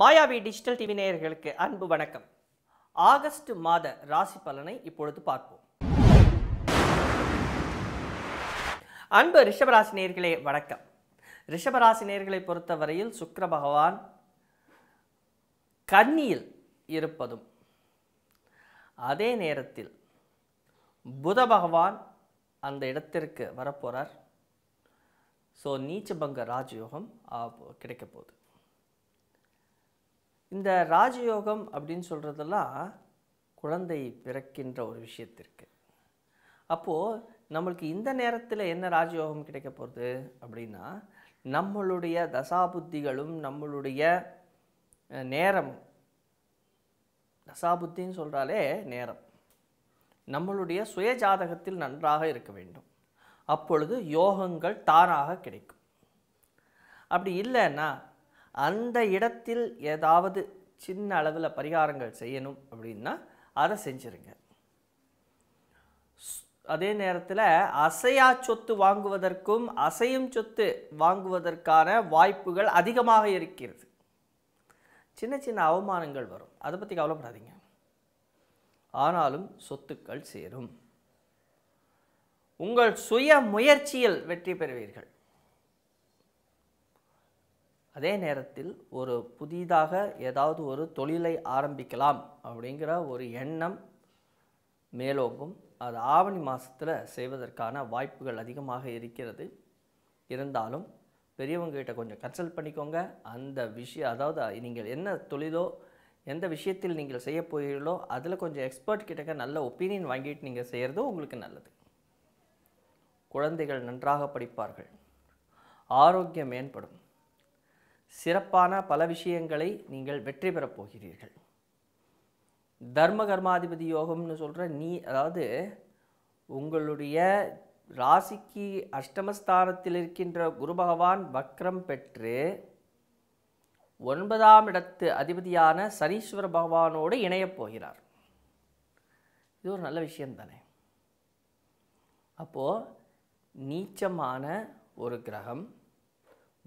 மாயாவி digital TV நேயர்களுக்கு அன்பு வணக்கம் ஆகஸ்ட் மாத ராசி பலனை இப்பொழுது பார்ப்போம் அன்பு ரிஷபராசி நேர்களே வணக்கம் ரிஷபராசி நேர்களை பொறுத்தவரையில் சுக்கர பகவான் கன்னியில் இருப்பதும் அதே நேரத்தில் புத பகவான் அந்த இடத்திற்கு வரப்போகிறார் ஸோ நீச்சபங்க ராஜயோகம் கிடைக்க போகுது இந்த ராஜயோகம் அப்படின்னு சொல்கிறதெல்லாம் குழந்தை பிறக்கின்ற ஒரு விஷயத்திற்கு அப்போது நம்மளுக்கு இந்த நேரத்தில் என்ன ராஜயோகம் கிடைக்க போகிறது அப்படின்னா நம்மளுடைய தசாபுத்திகளும் நம்மளுடைய நேரம் தசாபுத்தின்னு சொல்கிறாலே நேரம் நம்மளுடைய சுய ஜாதகத்தில் நன்றாக இருக்க வேண்டும் அப்பொழுது யோகங்கள் தானாக கிடைக்கும் அப்படி இல்லைன்னா அந்த இடத்தில் ஏதாவது சின்ன அளவில் பரிகாரங்கள் செய்யணும் அப்படின்னா அதை செஞ்சுருங்க அதே நேரத்தில் அசையா சொத்து வாங்குவதற்கும் அசையும் சொத்து வாங்குவதற்கான வாய்ப்புகள் அதிகமாக இருக்கிறது சின்ன சின்ன அவமானங்கள் வரும் அதை பற்றி கவலைப்படாதீங்க ஆனாலும் சொத்துக்கள் சேரும் உங்கள் சுய முயற்சியில் வெற்றி பெறுவீர்கள் அதே நேரத்தில் ஒரு புதிதாக ஏதாவது ஒரு தொழிலை ஆரம்பிக்கலாம் அப்படிங்கிற ஒரு எண்ணம் மேலோங்கும் அது ஆவணி மாதத்தில் செய்வதற்கான வாய்ப்புகள் அதிகமாக இருக்கிறது இருந்தாலும் பெரியவங்ககிட்ட கொஞ்சம் கன்சல்ட் பண்ணிக்கோங்க அந்த விஷயம் அதாவது நீங்கள் என்ன தொழிலோ எந்த விஷயத்தில் நீங்கள் செய்ய போகிறீர்களோ அதில் கொஞ்சம் எக்ஸ்பர்ட் கிட்டக்க நல்ல ஒப்பீனியன் வாங்கிட்டு நீங்கள் செய்கிறது உங்களுக்கு நல்லது குழந்தைகள் நன்றாக படிப்பார்கள் ஆரோக்கியம் மேம்படும் சிறப்பான பல விஷயங்களை நீங்கள் வெற்றி பெறப் போகிறீர்கள் தர்ம கர்மாதிபதி யோகம்னு சொல்கிற நீ அதாவது உங்களுடைய ராசிக்கு அஷ்டமஸ்தானத்தில் இருக்கின்ற குரு பகவான் வக்ரம் பெற்று ஒன்பதாம் இடத்து அதிபதியான சனீஸ்வர பகவானோடு இணையப் போகிறார் இது ஒரு நல்ல விஷயம் தானே அப்போது நீச்சமான ஒரு கிரகம்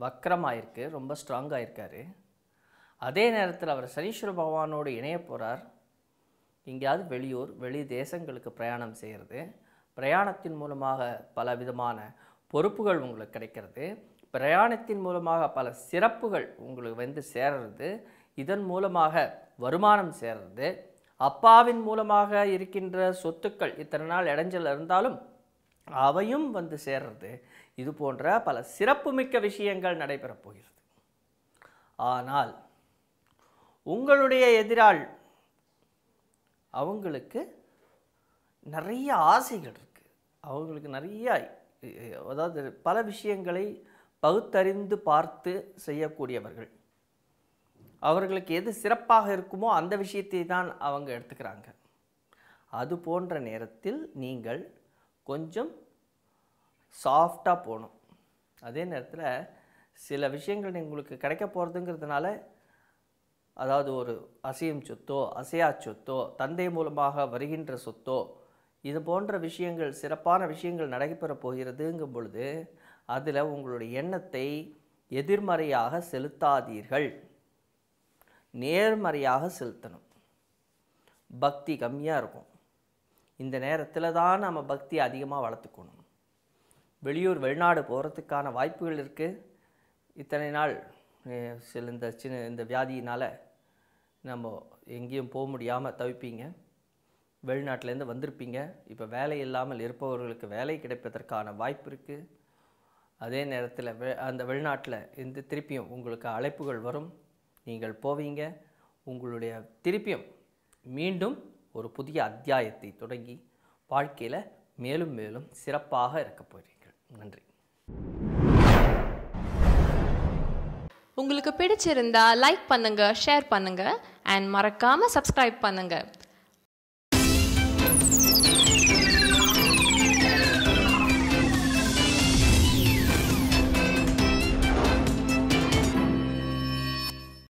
வக்கரமாயிருக்கு ரொம்ப ஸ்ட்ராங்காக இருக்கார் அதே நேரத்தில் அவர் சனீஸ்வர பகவானோடு இணைய போகிறார் எங்கேயாவது வெளியூர் வெளி தேசங்களுக்கு பிரயாணம் செய்கிறது பிரயாணத்தின் மூலமாக பல விதமான பொறுப்புகள் உங்களுக்கு கிடைக்கிறது பிரயாணத்தின் மூலமாக பல சிறப்புகள் உங்களுக்கு வந்து சேர்றது இதன் மூலமாக வருமானம் சேர்றது அப்பாவின் மூலமாக இருக்கின்ற சொத்துக்கள் இத்தனை நாள் இடைஞ்சல் இருந்தாலும் அவையும் வந்து சேர்றது இது போன்ற பல சிறப்புமிக்க விஷயங்கள் நடைபெறப் போகிறது ஆனால் உங்களுடைய எதிராள் அவங்களுக்கு நிறைய ஆசைகள் இருக்குது அவங்களுக்கு நிறைய அதாவது பல விஷயங்களை பகுத்தறிந்து பார்த்து செய்யக்கூடியவர்கள் அவர்களுக்கு எது சிறப்பாக இருக்குமோ அந்த விஷயத்தை தான் அவங்க எடுத்துக்கிறாங்க அது போன்ற நேரத்தில் நீங்கள் கொஞ்சம் சாஃப்டாக போகணும் அதே நேரத்தில் சில விஷயங்கள் உங்களுக்கு கிடைக்க போகிறதுங்கிறதுனால அதாவது ஒரு அசையும் சொத்தோ அசையா சொத்தோ தந்தை மூலமாக வருகின்ற சொத்தோ இது போன்ற விஷயங்கள் சிறப்பான விஷயங்கள் நடைபெற போகிறதுங்கும் பொழுது அதில் உங்களுடைய எண்ணத்தை எதிர்மறையாக செலுத்தாதீர்கள் நேர்மறையாக செலுத்தணும் பக்தி கம்மியாக இருக்கும் இந்த நேரத்தில் தான் நம்ம பக்தி அதிகமாக வளர்த்துக்கணும் வெளியூர் வெளிநாடு போகிறதுக்கான வாய்ப்புகள் இருக்குது இத்தனை நாள் சில இந்த சின்ன இந்த வியாதியினால் நம்ம எங்கேயும் போக முடியாமல் தவிப்பீங்க வெளிநாட்டிலேருந்து வந்திருப்பீங்க இப்போ வேலை இல்லாமல் இருப்பவர்களுக்கு வேலை கிடைப்பதற்கான வாய்ப்பு இருக்குது அதே நேரத்தில் வெ அந்த வெளிநாட்டில் இருந்து திருப்பியும் உங்களுக்கு அழைப்புகள் வரும் நீங்கள் போவீங்க உங்களுடைய திருப்பியும் மீண்டும் ஒரு புதிய அத்தியாயத்தை தொடங்கி வாழ்க்கையில் மேலும் மேலும் சிறப்பாக இருக்க போகிறீங்க நன்றி உங்களுக்கு பிடிச்சிருந்தா லைக் பண்ணுங்க ஷேர் பண்ணுங்க அண்ட் மறக்காம சப்ஸ்கிரைப் பண்ணுங்க